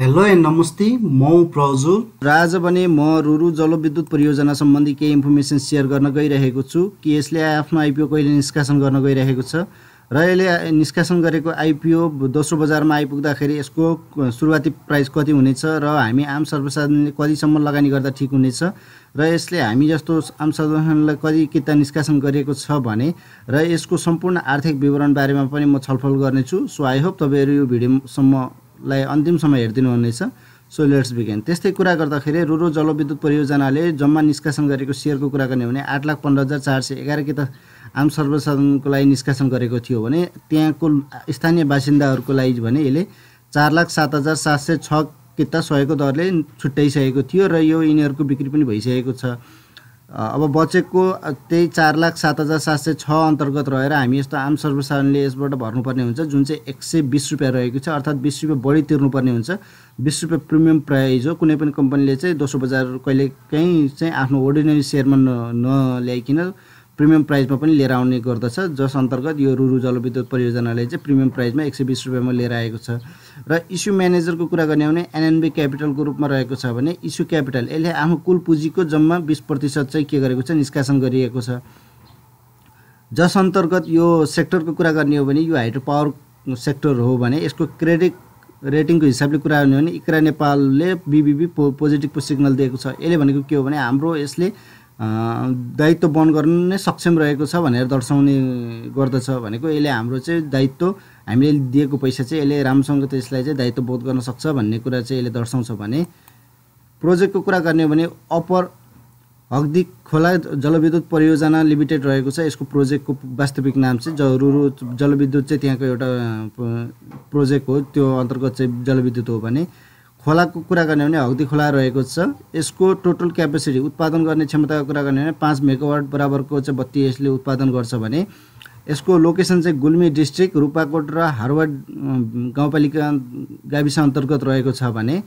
hello ए नमस्ते म प्रजुल र आज भने म रुरु जलविद्युत परियोजना सम्बन्धी केही इन्फर्मेसन सेयर गर्न गइरहेको छु कि यसले आफ्नो आइपिओ कहिले निष्कासन गर्न गइरहेको छ र यसले निष्कासन गरेको आइपिओ दोस्रो बजारमा आइपुग्दाखेरि यसको सुरुवाती प्राइस कति हुनेछ र हामी आम सर्वसाधारणले कतिसम्म लगानी गर्दा ठिक हुनेछ र यसले हामी जस्तो आम सर्वसाधारणलाई कति किता निष्कासन गरिएको छ भने र यसको सम्पूर्ण आर्थिक विवरण बारेमा पनि म छलफल गर्नेछु सो आई होप तपाईँहरू यो भिडियोसम्म लाई अन्तिमसम्म हेरिदिनु हुनेछ सो लेट्स बिगेन त्यस्तै कुरा गर्दाखेरि रुरो जलविद्युत परियोजनाले जम्मा निष्कासन गरेको सेयरको कुरा गर्ने हो भने आठ लाख पन्ध्र हजार चार सय एघार त आम सर्वसाधारणको लागि निष्कासन गरेको थियो भने त्यहाँको स्थानीय बासिन्दाहरूको लागि भने यसले चार लाख सात हजार सात सय छ किता सयको दरले छुट्याइसकेको थियो र यो यिनीहरूको बिक्री पनि भइसकेको छ अब बचेको त्यही चार लाख सात हजार सात सय छ अन्तर्गत रहेर हामी यस्तो आम सर्वसाधारणले यसबाट भर्नुपर्ने हुन्छ जुन चाहिँ एक सय बिस रुपियाँ रहेको छ अर्थात् बिस रुपियाँ बढी तिर्नुपर्ने हुन्छ बिस रुपियाँ प्रिमियम प्राइज हो कुनै पनि कम्पनीले चाहिँ दोस्रो बजार कहिलेकाहीँ चाहिँ आफ्नो ओर्डिनेरी सेयरमा न नल्याइकन प्रिमियम प्राइजमा पनि लिएर आउने गर्दछ जस अन्तर्गत यो रुरु जलविद्युत परियोजनाले चाहिँ प्रिमियम प्राइजमा एक सय बिस रुपियाँमा लिएर आएको छ र इस्यु म्यानेजरको कुरा गर्ने हो भने एनएनबी क्यापिटलको रूपमा रहेको छ भने इस्यु क्यापिटल यसले आफ्नो कुल पुँजीको जम्मा बिस प्रतिशत चाहिँ के गरेको छ निष्कासन गरिएको छ जस अन्तर्गत यो सेक्टरको कुरा गर्ने हो भने यो हाइड्रो पावर सेक्टर हो भने यसको क्रेडिट रेटिङको हिसाबले कुरा गर्ने हो भने इक्रा नेपालले बिबिबी पो पोजिटिभको सिग्नल दिएको छ यसले भनेको के हो भने हाम्रो यसले दायित्व बहन गर्न नै सक्षम रहेको छ भनेर दर्शाउने गर्दछ भनेको यसले हाम्रो चाहिँ दायित्व हामीले दिएको पैसा चाहिँ यसले राम्रोसँग त्यसलाई चाहिँ दायित्व बोध गर्न सक्छ भन्ने कुरा चाहिँ यसले दर्शाउँछ भने प्रोजेक्टको कुरा गर्ने हो भने अप्पर हगदी खोला जलविद्युत परियोजना लिमिटेड रहेको छ यसको प्रोजेक्टको वास्तविक नाम चाहिँ जरुरु जलविद्युत चाहिँ त्यहाँको एउटा प्रोजेक्ट हो त्यो अन्तर्गत चाहिँ जलविद्युत हो भने खोलाको कुरा गर्ने भने हग्दी खोला रहेको छ यसको टोटल क्यापेसिटी उत्पादन गर्ने क्षमताको कुरा गर्ने भने पाँच मेगावाट बराबरको चाहिँ बत्ती यसले उत्पादन गर्छ भने यसको लोकेसन चाहिँ गुल्मी डिस्ट्रिक्ट रूपाकोट र हार्वर्ड गाउँपालिका गाविस अन्तर्गत रहेको छ भने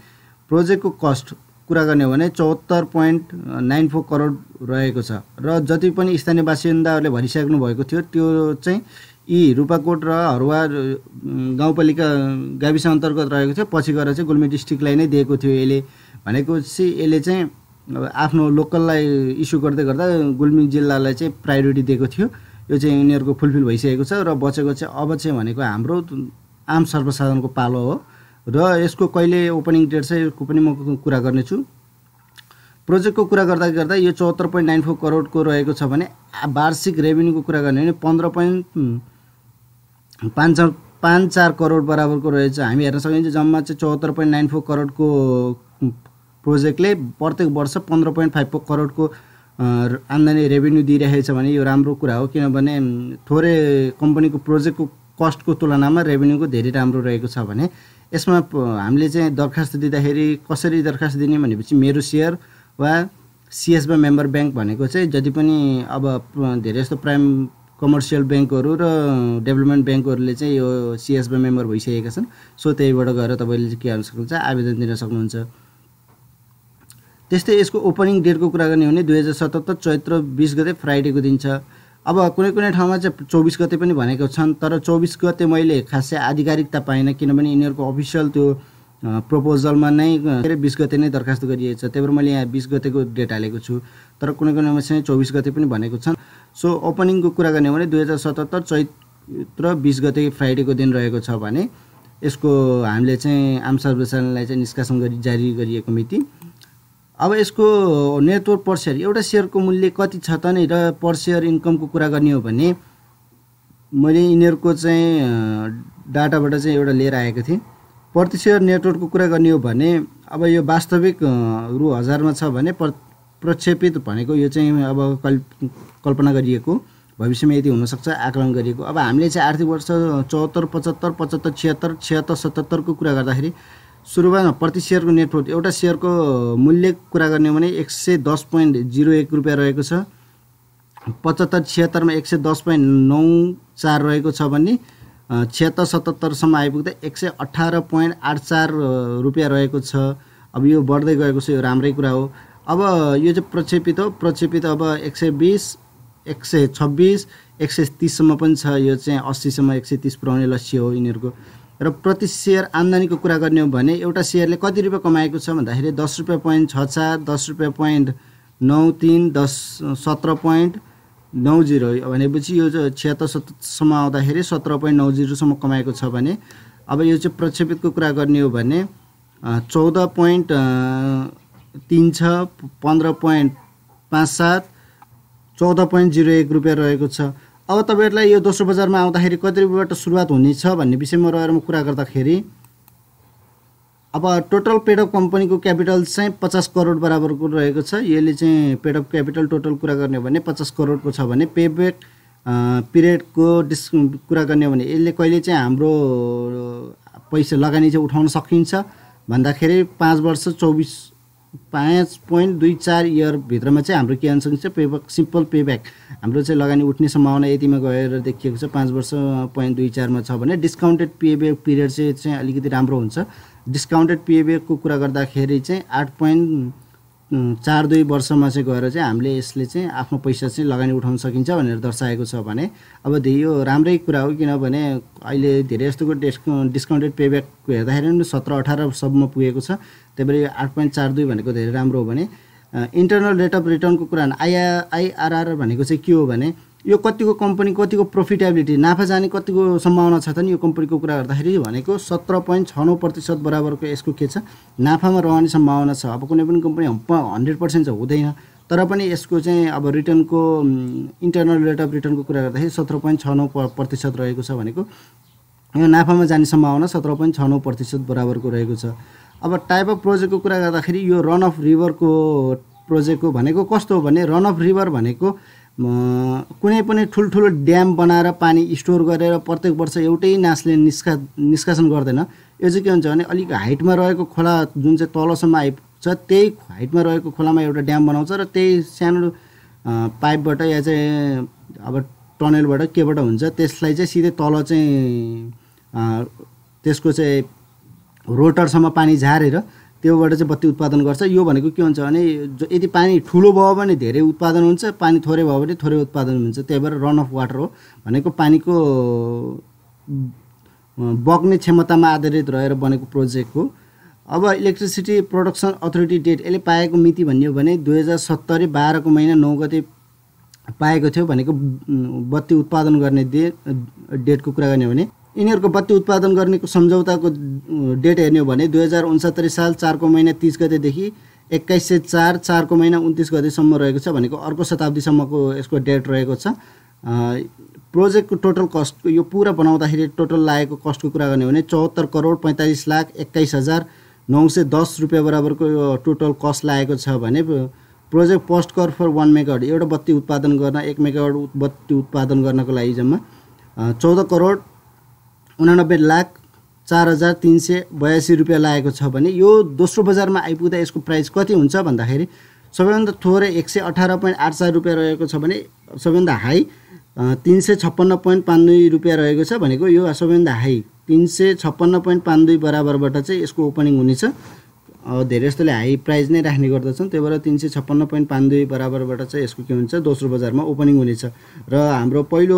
प्रोजेक्टको कस्ट कुरा गर्ने हो भने चौहत्तर पोइन्ट नाइन फोर करोड रहेको छ र जति पनि स्थानीय बासिन्दाहरूले भनिसक्नु भएको थियो त्यो चाहिँ यी रूपाकोट र हरुवा गाउँपालिका गाविस अन्तर्गत रहेको थियो पछि गएर चाहिँ गुल्मी डिस्ट्रिक्टलाई नै दिएको थियो यसले भनेको चाहिँ यसले चाहिँ अब आफ्नो लोकललाई इस्यु गर्दै गर्दा गुल्मी जिल्लालाई चाहिँ प्रायोरिटी दिएको थियो यो चाहिँ उनीहरूको फुलफिल भइसकेको छ र बचेको चाहिँ अब चाहिँ भनेको हाम्रो आम सर्वसाधारणको पालो हो र यसको कहिले ओपनिङ डेट छ यसको पनि म कुरा गर्नेछु प्रोजेक्टको कुरा गर्दा गर्दा यो चौहत्तर पोइन्ट नाइन फोर करोडको रहेको छ भने वार्षिक रेभेन्यूको कुरा गर्ने भने पन्ध्र पोइन्ट पाँच चार पाँच चार करोड बराबरको रहेछ हामी हेर्न सकिन्छ जम्मा चाहिँ चौहत्तर पोइन्ट नाइन फोर करोडको प्रोजेक्टले प्रत्येक वर्ष पन्ध्र पोइन्ट फाइभ फोर करोडको आम्दानी रेभेन्यू दिइरहेछ भने यो राम्रो कुरा हो किनभने थोरै कम्पनीको प्रोजेक्टको कस्टको तुलनामा रेभेन्यूको धेरै राम्रो रहेको छ भने यसमा हामीले चाहिँ दरखास्त दिँदाखेरि कसरी दरखास्त दिने भनेपछि मेरो सेयर वा सिएसबा मेम्बर ब्याङ्क भनेको चाहिँ जति पनि अब धेरै जस्तो प्राइम कमर्सियल ब्याङ्कहरू र डेभलपमेन्ट ब्याङ्कहरूले चाहिँ यो सिएसबी मेम्बर भइसकेका छन् सो त्यहीबाट गएर तपाईँले के गर्न सक्नुहुन्छ आवेदन दिन सक्नुहुन्छ त्यस्तै यसको ओपनिङ डेटको कुरा गर्ने हो भने दुई हजार सतहत्तर चैत्र बिस गते फ्राइडेको दिन छ अब कुनै कुनै ठाउँमा चाहिँ चौबिस गते पनि भनेको छन् तर चौबिस गते मैले खासै आधिकारिकता पाइनँ किनभने यिनीहरूको अफिसियल त्यो प्रपोजलमा नै के अरे बिस गते नै दरखास्त गरिएको छ त्यही भएर मैले यहाँ बिस गतेको डेट हालेको छु तर कुनै कुनैमा चाहिँ चौबिस गते पनि भनेको छन् सो ओपनिङको कुरा गर्ने हो भने दुई हजार सतहत्तर चैत्र बिस गते फ्राइडेको दिन रहेको छ भने यसको हामीले चाहिँ आम सर्वेक्षणलाई चाहिँ निष्कासन गरी जारी गरिएको मिति अब यसको नेटवर्क पर सेयर एउटा सेयरको मूल्य कति छ त नि र पर सेयर इन्कमको कुरा गर्ने हो भने मैले यिनीहरूको चाहिँ डाटाबाट चाहिँ एउटा लिएर आएको थिएँ प्रतिशेयर नेटवर्कको कुरा गर्ने हो भने अब यो वास्तविक रु हजारमा छ भने प्र प्रक्षेपित भनेको यो चाहिँ अब कल् कल्पना गरिएको भविष्यमा यति हुनसक्छ आकलन गरिएको अब हामीले चाहिँ आर्थिक वर्ष चौहत्तर पचहत्तर पचहत्तर छिहत्तर छिहत्तर सतहत्तरको कुरा गर्दाखेरि सुरुवातमा प्रति सेयरको नेटवर्क एउटा सेयरको मूल्य कुरा गर्ने हो भने एक सय दस पोइन्ट जिरो एक रुपियाँ रहेको छ पचहत्तर छिहत्तरमा एक सय दस पोइन्ट नौ चार रहेको छ भने छिहत्तर सतहत्तरसम्म आइपुग्दा एक सय अठार पोइन्ट आठ चार रुपियाँ रहेको छ अब यो बढ्दै गएको छ यो राम्रै कुरा हो अब यो चाहिँ प्रक्षेपित हो प्रक्षेपित अब एक सय बिस एक सय छब्बिस एक सय तिससम्म पनि छ यो चाहिँ अस्सीसम्म एक सय तिस पुऱ्याउने लक्ष्य हो यिनीहरूको र प्रति सेयर आम्दानीको कुरा गर्ने हो भने एउटा सेयरले कति रुपियाँ कमाएको छ भन्दाखेरि दस रुपियाँ पोइन्ट छ चार दस रुपियाँ पोइन्ट नौ तिन दस सत्र पोइन्ट नौ जिरो भनेपछि यो छिहत्तर सतसम्म आउँदाखेरि सत्र पोइन्ट नौ जिरोसम्म कमाएको छ भने अब यो चाहिँ प्रक्षेपितको कुरा गर्ने हो भने चौध पोइन्ट तिन छ पन्ध्र पोइन्ट पाँच सात चौध पोइन्ट जिरो एक रुपियाँ रहेको छ अब तपाईँहरूलाई यो दोस्रो बजारमा आउँदाखेरि कति रुपियाँबाट सुरुवात हुनेछ भन्ने विषयमा रहेर म कुरा गर्दाखेरि अब टोटल पेड अफ कम्पनीको क्यापिटल चाहिँ पचास करोड बराबरको रहेको छ यसले चाहिँ पेड अफ क्यापिटल टोटल कुरा गर्ने हो भने पचास करोडको छ भने पेब्याक पिरियडको डिस् कुरा गर्ने हो भने यसले कहिले चाहिँ हाम्रो पैसा लगानी चाहिँ उठाउन सकिन्छ भन्दाखेरि पाँच वर्ष चौबिस पाँच पोइन्ट दुई चार इयरभित्रमा चाहिँ हाम्रो के आन्सर चाहिँ पेब्याक सिम्पल पेब्याक हाम्रो चाहिँ लगानी उठ्ने सम्भावना यतिमा गएर देखिएको छ पाँच वर्ष पोइन्ट दुई चारमा छ भने डिस्काउन्टेड पेब्याक पिरियड चाहिँ चाहिँ अलिकति राम्रो हुन्छ डिस्काउन्टेड पेब्याकको कुरा गर्दाखेरि चाहिँ आठ पोइन्ट चार दुई वर्षमा चाहिँ गएर चाहिँ हामीले यसले चाहिँ आफ्नो पैसा चाहिँ लगानी उठाउन सकिन्छ भनेर दर्शाएको छ भने अब यो राम्रै कुरा हो किनभने अहिले धेरै जस्तोको डिस्क डिस्काउन्टेड पेब्याक हेर्दाखेरि पनि सत्र अठारसम्म पुगेको छ त्यही भएर यो आठ पोइन्ट चार दुई भनेको धेरै राम्रो हो भने इन्टरनल रेट अफ रिटर्नको कुरा आइआ आइआरआर भनेको चाहिँ के हो भने यो कतिको कम्पनी कतिको प्रोफिटेबिलिटी नाफा जाने कतिको सम्भावना छ त नि यो कम्पनीको कुरा गर्दाखेरि भनेको सत्र पोइन्ट छ नौ प्रतिशत बराबरको यसको के छ नाफामा रहने सम्भावना छ अब कुनै पनि कम्पनी हन्ड्रेड पर्सेन्ट चाहिँ हुँदैन तर पनि यसको चाहिँ अब रिटर्नको इन्टर्नल रेट अफ रिटर्नको कुरा गर्दाखेरि सत्र पोइन्ट छ नौ प्रतिशत रहेको छ भनेको यो नाफामा जाने सम्भावना सत्र पोइन्ट छ नौ प्रतिशत बराबरको रहेको छ अब टाइप अफ प्रोजेक्टको कुरा गर्दाखेरि यो रन अफ रिभरको प्रोजेक्टको भनेको कस्तो हो भने रन अफ रिभर भनेको कुनै पनि ठुल्ठुलो ड्याम बनाएर पानी स्टोर गरेर प्रत्येक वर्ष एउटै नासले निष्का निष्कासन गर्दैन यो चाहिँ के हुन्छ भने अलिक हाइटमा रहेको खोला जुन चाहिँ तलसम्म आइपुग्छ त्यही हाइटमा रहेको खोलामा एउटा ड्याम बनाउँछ र त्यही सानो पाइपबाट या चाहिँ अब टनेलबाट केबाट हुन्छ त्यसलाई चाहिँ सिधै तल चाहिँ त्यसको चाहिँ रोटरसम्म पानी झारेर त्योबाट चाहिँ बत्ती उत्पादन गर्छ यो भनेको के हुन्छ भने यदि पानी ठुलो भयो भने धेरै उत्पादन हुन्छ पानी थोरै भयो भने थोरै उत्पादन हुन्छ त्यही भएर रन अफ वाटर हो भनेको पानीको बग्ने क्षमतामा आधारित रहेर बनेको प्रोजेक्ट हो अब इलेक्ट्रिसिटी प्रोडक्सन अथोरिटी डेट यसले पाएको मिति भन्यो भने दुई हजार सत्तरी बाह्रको महिना नौ गते पाएको थियो भनेको बत्ती उत्पादन गर्ने डेटको कुरा गर्ने हो भने यिनीहरूको बत्ती उत्पादन गर्ने सम्झौताको डेट हेर्ने हो भने दुई हजार उन्सत्तरी साल चारको महिना तिस गतेदेखि एक्काइस सय चार चारको महिना उन्तिस गतेसम्म रहेको छ भनेको अर्को शताब्दीसम्मको यसको डेट रहेको छ प्रोजेक्टको टोटल कस्ट यो पुरा बनाउँदाखेरि टोटल लागेको कस्टको कुरा गर्ने हो भने चौहत्तर करोड पैँतालिस लाख एक्काइस हजार नौ सय दस रुपियाँ बराबरको यो टोटल कस्ट लागेको छ भने प्रोजेक्ट पोस्ट कर फर वान मेगावट एउटा बत्ती उत्पादन गर्न एक मेगावट बत्ती उत्पादन गर्नको लागि जम्मा चौध करोड उनानब्बे लाख चार हजार तिन सय बयासी रुपियाँ लागेको छ भने यो दोस्रो बजारमा आइपुग्दा यसको प्राइस कति हुन्छ भन्दाखेरि सबैभन्दा थोरै एक सय अठार पोइन्ट आठ चार रुपियाँ रहेको छ भने सबैभन्दा हाई तिन सय छप्पन्न पोइन्ट पाँच दुई रुपियाँ रहेको छ भनेको यो सबैभन्दा हाई तिन सय छप्पन्न पोइन्ट पाँच दुई बराबरबाट चाहिँ यसको ओपनिङ हुनेछ धेरै जस्तोले हाई प्राइज नै राख्ने गर्दछन् त्यही भएर तिन सय छप्पन्न पोइन्ट पाँच दुई बराबरबाट चाहिँ यसको के हुन्छ दोस्रो बजारमा ओपनिङ हुनेछ र हाम्रो पहिलो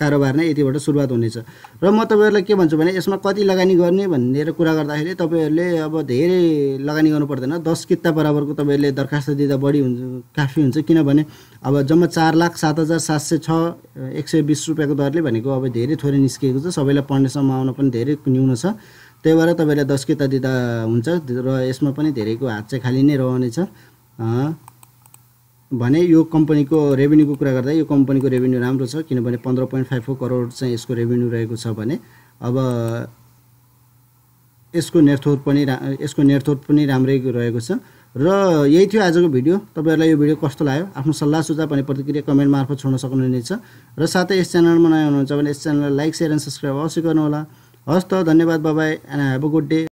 कारोबार नै यतिबाट सुरुवात हुनेछ र म तपाईँहरूलाई के भन्छु भने यसमा कति लगानी गर्ने भनेर कुरा गर्दाखेरि तपाईँहरूले अब धेरै लगानी गर्नु पर्दैन दस कित्ता बराबरको तपाईँहरूले दरखास्त दिँदा बढी हुन्छ काफी हुन्छ किनभने अब जम्मा चार लाख सात हजार सात सय छ एक सय बिस रुपियाँको दरले भनेको अब धेरै थोरै निस्किएको छ सबैलाई पढ्ने सम्भावना पनि धेरै न्यून छ त्यही भएर तपाईँलाई दस किता दिँदा हुन्छ र यसमा पनि धेरैको हात चाहिँ खाली नै रहनेछ भने यो कम्पनीको रेभेन्यूको कुरा गर्दा यो कम्पनीको रेभेन्यू राम्रो छ किनभने पन्ध्र पोइन्ट फाइभ फोर करोड चाहिँ यसको रेभेन्यू रहेको छ भने अब यसको नेटवर्क पनि रा यसको नेटवर्क पनि राम्रै रहेको छ र यही थियो आजको भिडियो तपाईँहरूलाई यो भिडियो कस्तो लाग्यो आफ्नो सल्लाह सुझाव अनि प्रतिक्रिया कमेन्ट मार्फत छोड्न सक्नुहुनेछ र साथै यस च्यानलमा नयाँ हुनुहुन्छ भने यस च्यानललाई लाइक सेयर एन्ड सब्सक्राइब अवश्य गर्नुहोला हस् त धन्यवाद बाबा and have a good day